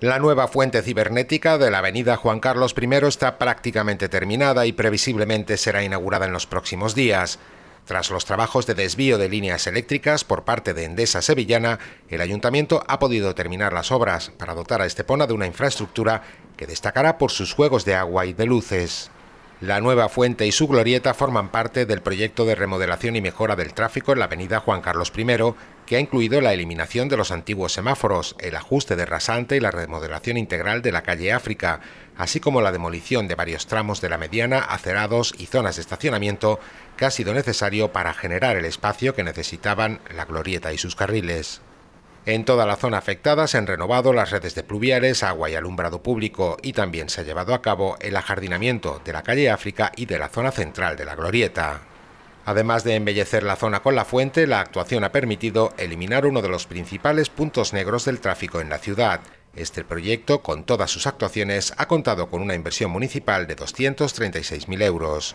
La nueva fuente cibernética de la avenida Juan Carlos I está prácticamente terminada y previsiblemente será inaugurada en los próximos días. Tras los trabajos de desvío de líneas eléctricas por parte de Endesa Sevillana, el ayuntamiento ha podido terminar las obras para dotar a Estepona de una infraestructura que destacará por sus juegos de agua y de luces. La nueva fuente y su glorieta forman parte del proyecto de remodelación y mejora del tráfico en la avenida Juan Carlos I, que ha incluido la eliminación de los antiguos semáforos, el ajuste de rasante y la remodelación integral de la calle África, así como la demolición de varios tramos de la mediana, acerados y zonas de estacionamiento que ha sido necesario para generar el espacio que necesitaban la glorieta y sus carriles. En toda la zona afectada se han renovado las redes de pluviales, agua y alumbrado público y también se ha llevado a cabo el ajardinamiento de la calle África y de la zona central de la Glorieta. Además de embellecer la zona con la fuente, la actuación ha permitido eliminar uno de los principales puntos negros del tráfico en la ciudad. Este proyecto, con todas sus actuaciones, ha contado con una inversión municipal de 236.000 euros.